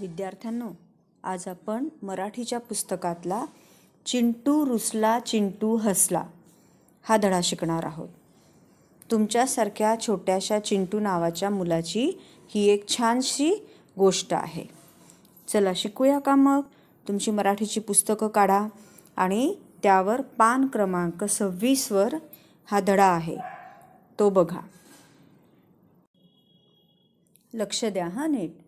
विद्यार्थ्यांनो आज आपण मराठीच्या पुस्तकातला चिंटू रुसला चिंटू हसला हा धडा शिकणार आहोत तुमच्यासारख्या छोट्याशा चिंटू नावाच्या मुलाची ही एक छानशी गोष्ट आहे चला शिकूया का मग तुमची मराठीची पुस्तकं काढा आणि त्यावर पान क्रमांक सव्वीसवर हा धडा आहे तो बघा लक्ष द्या हां नीट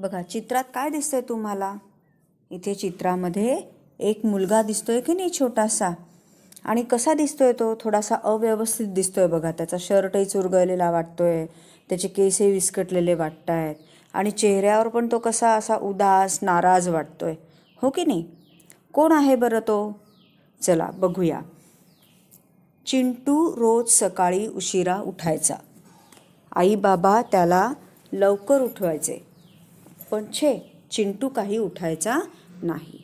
बघा चित्रात काय दिसतंय तुम्हाला इथे चित्रामध्ये एक मुलगा दिसतोय की नाही छोटासा आणि कसा दिसतोय तो थोडासा अव्यवस्थित दिसतोय बघा त्याचा शर्टही चुरगळलेला वाटतोय त्याचे केसही विस्कटलेले वाटत आहेत आणि चेहऱ्यावर पण तो कसा असा उदास नाराज वाटतोय हो की नाही कोण आहे बरं तो चला बघूया चिंटू रोज सकाळी उशिरा उठायचा आई बाबा त्याला लवकर उठवायचे पण छे चिंटू काही उठायचा नाही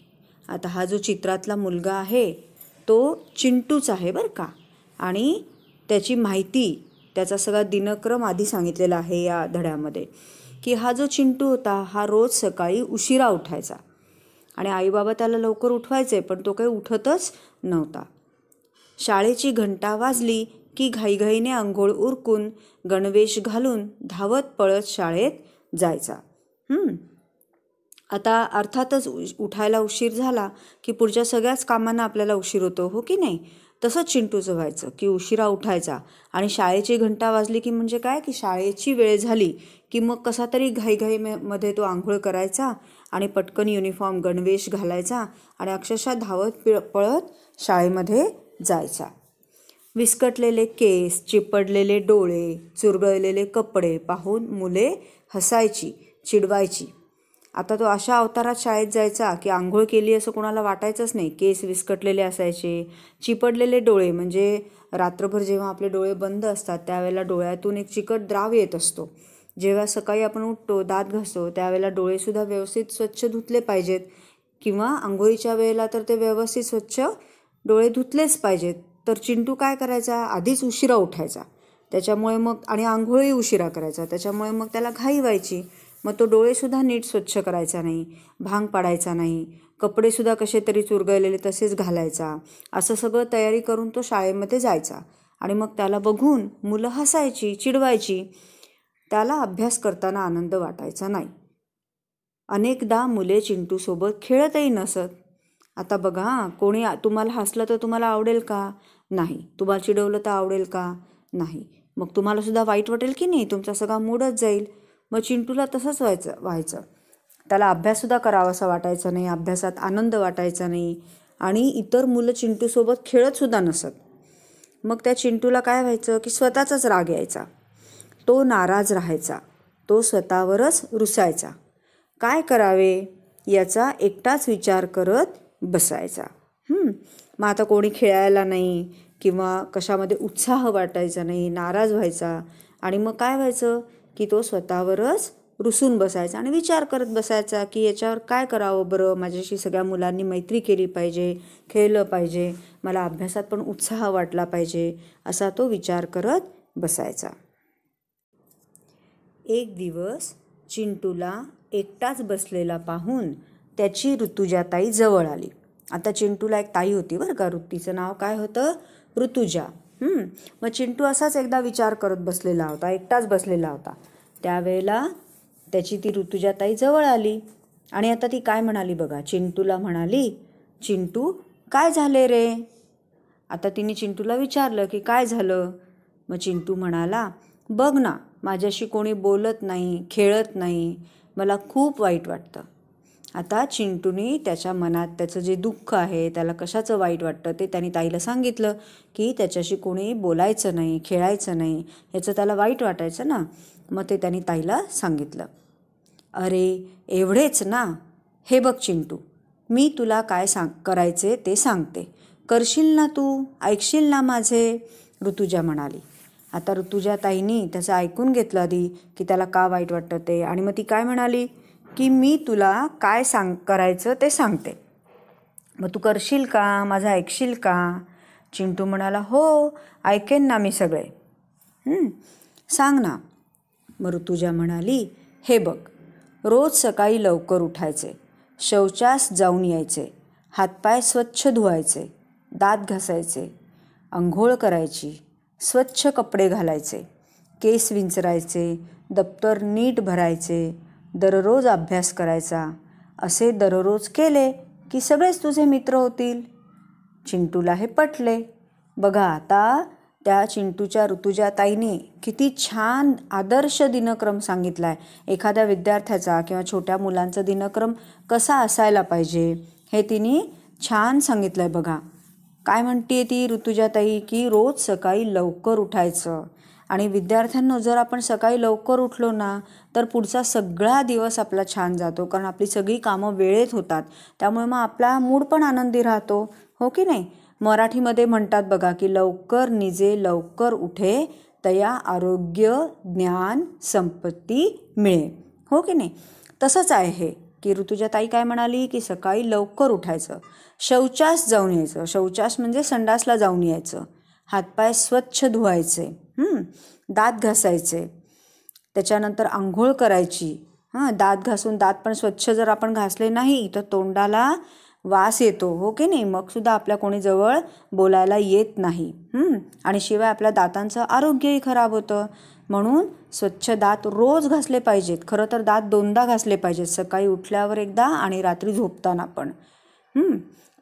आता हा जो चित्रातला मुलगा आहे तो चिंटूच आहे बरं का आणि त्याची माहिती त्याचा सगळा दिनक्रम आधी सांगितलेला आहे या धड्यामध्ये की हा जो चिंटू होता हा रोज सकाळी उशिरा उठायचा आणि आईबाबा त्याला लवकर उठवायचे पण तो काही उठतच नव्हता शाळेची घंटा वाजली की घाईघाईने आंघोळ उरकून गणवेश घालून धावत पळत शाळेत जायचा आता अर्थातच उठायला उशीर झाला की पुढच्या सगळ्याच कामांना आपल्याला उशीर होतो हो की नाही तसंच चिंटूचं व्हायचं की उशिरा उठायचा आणि शाळेची घंटा वाजली की म्हणजे काय की शाळेची वेळ झाली की मग कसा तरी घाईघाईमध्ये तो आंघोळ करायचा आणि पटकन युनिफॉर्म गणवेश घालायचा आणि अक्षरशः धावत पिळ पळत शाळेमध्ये जायचा विस्कटलेले केस चिपडलेले डोळे चुरगळलेले कपडे पाहून मुले हसायची चिडवायची आता तो अशा अवतारात शाळेत जायचा की आंघोळ केली असं कोणाला वाटायचंच नाही केस विस्कटलेले असायचे चिपडलेले डोळे म्हणजे रात्रभर जेव्हा आपले डोळे बंद असतात त्यावेळेला डोळ्यातून एक चिकट द्राव येत असतो जेव्हा सकाळी आपण उठतो दात घासतो त्यावेळेला डोळेसुद्धा व्यवस्थित स्वच्छ धुतले पाहिजेत किंवा आंघोळीच्या वेळेला तर ते व्यवस्थित स्वच्छ डोळे धुतलेच पाहिजेत तर चिंटू काय करायचा आधीच उशिरा उठायचा त्याच्यामुळे मग आणि आंघोळही उशिरा करायचा त्याच्यामुळे मग त्याला घाई व्हायची मग तो डोळेसुद्धा नीट स्वच्छ करायचा नाही भांग पाडायचा नाही कपडेसुद्धा कसे तरी चुरगळलेले तसेच घालायचा असं सगळं तयारी करून तो शाळेमध्ये जायचा आणि मग त्याला बघून मुलं हसायची चिडवायची त्याला अभ्यास करताना आनंद वाटायचा नाही अनेकदा मुले चिंटूसोबत खेळतही नसत आता बघा कोणी तुम्हाला हसलं तर तुम्हाला आवडेल का नाही तुम्हाला चिडवलं तर आवडेल का नाही मग तुम्हालासुद्धा वाईट वाटेल की नाही तुमचा सगळा मूडच जाईल मग चिंटूला तसंच व्हायचं व्हायचं त्याला अभ्याससुद्धा करावासा वाटायचा नाही अभ्यासात आनंद वाटायचा नाही आणि इतर मुलं चिंटूसोबत खेळतसुद्धा नसत मग त्या चिंटूला काय व्हायचं की स्वतःचाच राग यायचा तो नाराज राहायचा तो स्वतःवरच रुसायचा काय करावे याचा एकटाच विचार करत बसायचा मग आता कोणी खेळायला नाही किंवा कशामध्ये उत्साह वाटायचा नाही नाराज व्हायचा आणि मग काय व्हायचं की तो स्वतःवरच रुसून बसायचा आणि विचार करत बसायचा की याच्यावर काय करावं बरं माझ्याशी सगळ्या मुलांनी मैत्री केली पाहिजे खेळलं पाहिजे मला अभ्यासात पण उत्साह वाटला पाहिजे असा तो विचार करत बसायचा एक दिवस चिंटूला एकटाच बसलेला पाहून त्याची ऋतुजा ताई जवळ आली आता चिंटूला एक ताई होती बरं का ऋतूचं नाव काय होतं ऋतुजा मग चिंटू असाच एकदा विचार करत बसलेला होता एकटाच बसलेला होता त्यावेळेला त्याची ती ऋतुजाताई जवळ आली आणि आता ती काय म्हणाली बघा चिंटूला म्हणाली चिंटू काय झाले रे आता तिने चिंटूला विचारलं की काय झालं मग चिंटू म्हणाला बघ ना माझ्याशी कोणी बोलत नाही खेळत नाही मला खूप वाईट वाटतं आता चिंटूने त्याच्या मनात त्याचं जे दुःख आहे त्याला कशाचं वाईट वाटतं ते त्यांनी ताईला सांगितलं की त्याच्याशी कोणी बोलायचं नाही खेळायचं नाही याचं त्याला वाईट वाटायचं ना मग ते त्यांनी ताईला सांगितलं अरे एवढेच ना हे बघ चिंटू मी तुला काय सांग करायचे ते सांगते करशील ना तू ऐकशील ना माझे ऋतुजा म्हणाली आता ऋतुजा ताईनी त्याचं ऐकून घेतलं आधी की त्याला का वाईट वाटतं ते आणि मग ती काय म्हणाली की मी तुला काय सांग करायचं ते सांगते मग तू करशील का माझं ऐकशील का चिंटू म्हणाला हो ऐकेन ना मी सगळे सांग ना मग ऋतुजा म्हणाली हे बघ रोज सकाळी लवकर उठायचे शौचास जाऊन यायचे हातपाय स्वच्छ धुवायचे दात घासायचे अंघोळ करायची स्वच्छ कपडे घालायचे केस विंचरायचे दप्तर नीट भरायचे दररोज अभ्यास करायचा असे दररोज केले की सगळेच तुझे मित्र होतील चिंटूला हे पटले बघा आता त्या चिंटूच्या ऋतुजा ताईने किती छान आदर्श दिनक्रम सांगितला आहे एखाद्या विद्यार्थ्याचा किंवा छोट्या मुलांचा दिनक्रम कसा असायला पाहिजे हे तिने छान सांगितलं आहे बघा काय म्हणते ती ऋतुजाताई की रोज सकाळी लवकर उठायचं आणि विद्यार्थ्यांनो जर आपण सकाळी लवकर उठलो ना तर पुढचा सगळा दिवस आपला छान जातो कारण आपली सगळी कामं वेळेत होतात त्यामुळे मग आपला मूड पण आनंदी राहतो हो की नाही मराठीमध्ये म्हणतात बघा की लवकर निजे लवकर उठे तया आरोग्य ज्ञान संपत्ती मिळे हो की नाही तसंच आहे हे की ऋतुजा ताई काय म्हणाली की सकाळी लवकर उठायचं शौचास जाऊन यायचं शौचास म्हणजे संडासला जाऊन यायचं हातपाय स्वच्छ धुवायचे दात घासायचे त्याच्यानंतर आंघोळ करायची हां दात घासून दात पण स्वच्छ जर आपण घासले नाही तर तोंडाला वास येतो हो की नाही मगसुद्धा आपल्या कोणी जवळ बोलायला येत नाही आणि शिवाय आपल्या दातांचं आरोग्यही खराब होतं म्हणून स्वच्छ दात रोज घासले पाहिजेत खरं तर दात दोनदा घासले पाहिजेत सकाळी उठल्यावर एकदा आणि रात्री झोपताना पण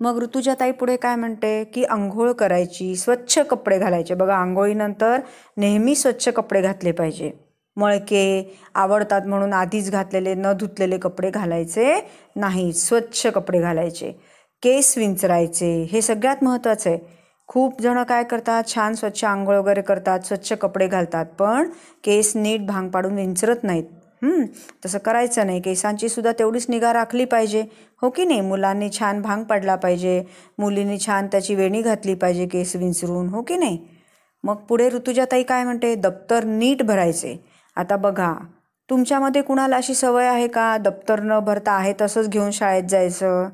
मग ताई पुढे काय म्हणते की आंघोळ करायची स्वच्छ कपडे घालायचे बघा आंघोळीनंतर नेहमी स्वच्छ कपडे घातले पाहिजे मळके आवडतात म्हणून आधीच घातलेले न धुतलेले कपडे घालायचे नाही स्वच्छ कपडे घालायचे केस विंचरायचे हे सगळ्यात महत्त्वाचं आहे खूप जणं काय करतात छान स्वच्छ आंघोळ वगैरे करतात स्वच्छ कपडे घालतात पण केस नीट भांग पाडून विंचरत नाहीत तसं करायचं नाही केसांची सुद्धा तेवढीच निगा राखली पाहिजे हो की नाही मुलांनी छान भांग पडला पाहिजे मुलींनी छान त्याची वेणी घातली पाहिजे केस विंचरून हो की नाही मग पुढे ऋतुजाताई काय म्हणते दप्तर नीट भरायचे आता बघा तुमच्यामध्ये कुणाला अशी सवय आहे का दप्तर न भरता आहे तसंच घेऊन शाळेत जायचं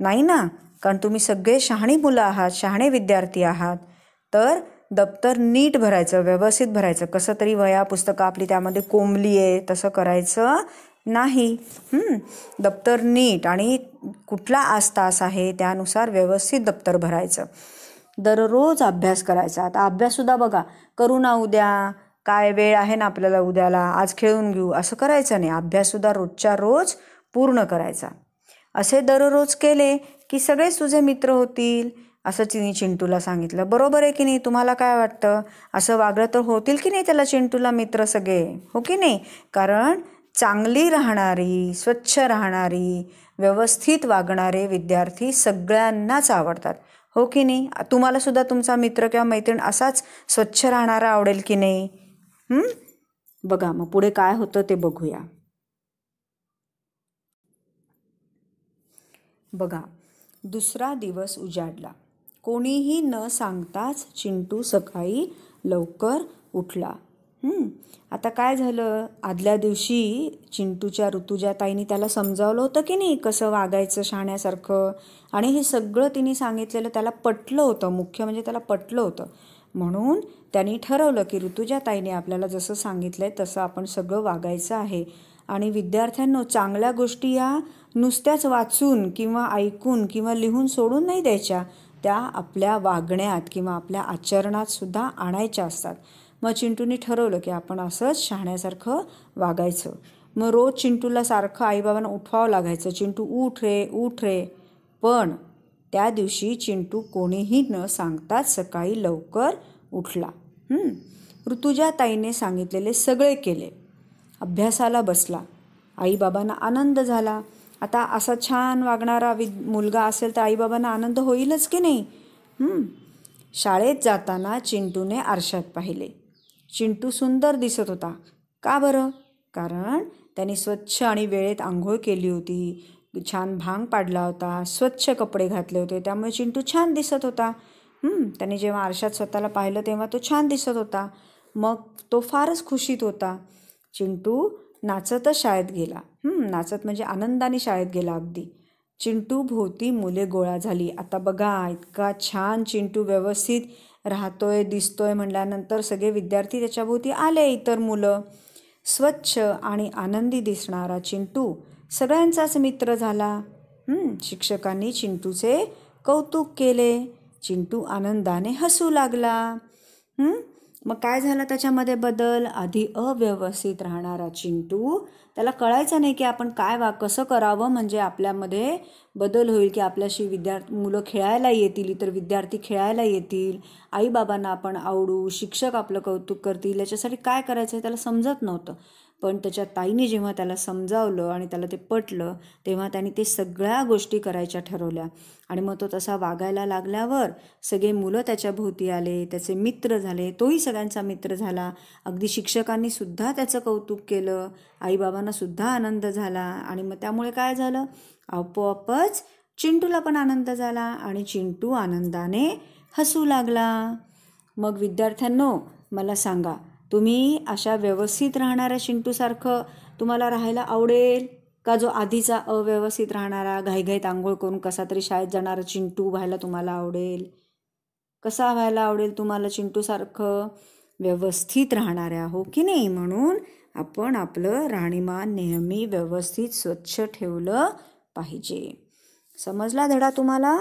नाही ना कारण तुम्ही सगळे शहाणी मुलं आहात शहाणे विद्यार्थी आहात तर दप्तर नीट भरायचं व्यवस्थित भरायचं कसं तरी वया पुस्तकं आपली त्यामध्ये कोंबली आहे तसं करायचं नाही दप्तर नीट आणि कुठला आसतास आहे त्यानुसार व्यवस्थित दप्तर भरायचं दररोज अभ्यास करायचा आता अभ्याससुद्धा बघा करू ना उद्या काय वेळ आहे ना आपल्याला उद्याला आज खेळून घेऊ असं करायचं नाही अभ्याससुद्धा रोजच्या रोज पूर्ण करायचा असे दररोज केले की सगळेच तुझे मित्र होतील असं तिने चिंटूला सांगितलं बरोबर आहे की नाही तुम्हाला काय वाटतं असं वागलं तर होतील की नाही त्याला चिंटूला मित्र सगळे हो की नाही कारण चांगली राहणारी स्वच्छ राहणारी व्यवस्थित वागणारे विद्यार्थी सगळ्यांनाच आवडतात हो की नाही तुम्हालासुद्धा तुमचा मित्र किंवा मैत्रीण असाच स्वच्छ राहणारा आवडेल की नाही बघा मग पुढे काय होतं ते बघूया बघा दुसरा दिवस उजाडला कोणीही न सांगताच चिंटू सकाळी लवकर उठला आता काय झालं आदल्या दिवशी चिंटूच्या ऋतुजा ताईने त्याला समजावलं होतं की नाही कसं वागायचं शाण्यासारखं आणि हे सगळं तिने सांगितलेलं त्याला पटलं होतं मुख्य म्हणजे त्याला पटलं होतं म्हणून त्यांनी ठरवलं की ऋतुजा ताईने आपल्याला जसं सांगितलं आहे तसं आपण सगळं वागायचं आहे आणि विद्यार्थ्यांना चांगल्या गोष्टी या नुसत्याच वाचून किंवा ऐकून किंवा लिहून सोडून नाही द्यायच्या त्या आपल्या वागण्यात किंवा आपल्या आचरणात सुद्धा आणायच्या असतात मग चिंटूने ठरवलं की आपण असंच शहाण्यासारखं वागायचं मग रोज चिंटूला सारखं आईबाबांना उठवावं लागायचं चिंटू उठ रे उठ रे पण त्या दिवशी चिंटू कोणीही न सांगताच सकाळी लवकर उठला ऋतुजा ताईने सांगितलेले सगळे केले अभ्यासाला बसला आईबाबांना आनंद झाला आता असा छान वागणारा वि मुलगा असेल तर आईबाबांना आनंद होईलच की नाही शाळेत जाताना चिंटूने आरशात पाहिले चिंटू सुंदर दिसत होता का बरं कारण त्यांनी स्वच्छ आणि वेळेत आंघोळ केली होती छान भांग पाडला होता स्वच्छ कपडे घातले होते त्यामुळे चिंटू छान दिसत होता त्याने जेव्हा आरशात स्वतःला पाहिलं तेव्हा तो छान दिसत होता मग तो फारच खुशीत होता चिंटू नाचतच शाळेत गेला नाचत म्हणजे आनंदाने शाळेत गेला अगदी चिंटू भोवती मुले गोळा झाली आता बघा इतका छान चिंटू व्यवस्थित राहतोय दिसतोय म्हणल्यानंतर सगळे विद्यार्थी त्याच्याभोवती आले इतर मुलं स्वच्छ आणि आनंदी दिसणारा चिंटू सगळ्यांचाच मित्र झाला शिक्षकांनी चिंटूचे कौतुक केले चिंटू आनंदाने हसू लागला मग काय झालं त्याच्यामध्ये बदल आधी अव्यवस्थित राहणारा चिंटू त्याला कळायचं नाही की आपण काय वा कसं करावं म्हणजे आपल्यामध्ये बदल होईल की आपल्याशी विद्यार्थी मुलं खेळायला येतील इतर विद्यार्थी खेळायला येतील आईबाबांना आपण आवडू शिक्षक आपलं कौतुक करतील याच्यासाठी काय करायचं त्याला समजत नव्हतं पण त्याच्या ताईने जेव्हा त्याला समजावलं आणि त्याला ते पटलं तेव्हा त्याने ते सगळ्या गोष्टी करायच्या ठरवल्या आणि मग तो तसा वागायला लागल्यावर सगळे मुलं त्याच्या भोवती आले त्याचे मित्र झाले तोही सगळ्यांचा मित्र झाला अगदी शिक्षकांनी सुद्धा त्याचं कौतुक केलं आईबाबांना सुद्धा आनंद झाला आणि मग त्यामुळे काय झालं आपोआपच चिंटूला पण आनंद झाला आणि चिंटू आनंदाने हसू लागला मग विद्यार्थ्यांनो मला सांगा तुम्ही अशा व्यवस्थित राहणाऱ्या शिंटूसारखं तुम्हाला राहायला आवडेल का जो आधीचा अव्यवस्थित राहणारा घाईघाईत आंघोळ करून कसा तरी शाळेत जाणारा चिंटू व्हायला तुम्हाला आवडेल कसा व्हायला आवडेल तुम्हाला चिंटूसारखं व्यवस्थित राहणाऱ्या हो की नाही म्हणून आपण आपलं राहणीमान नेहमी व्यवस्थित स्वच्छ ठेवलं पाहिजे समजला धडा तुम्हाला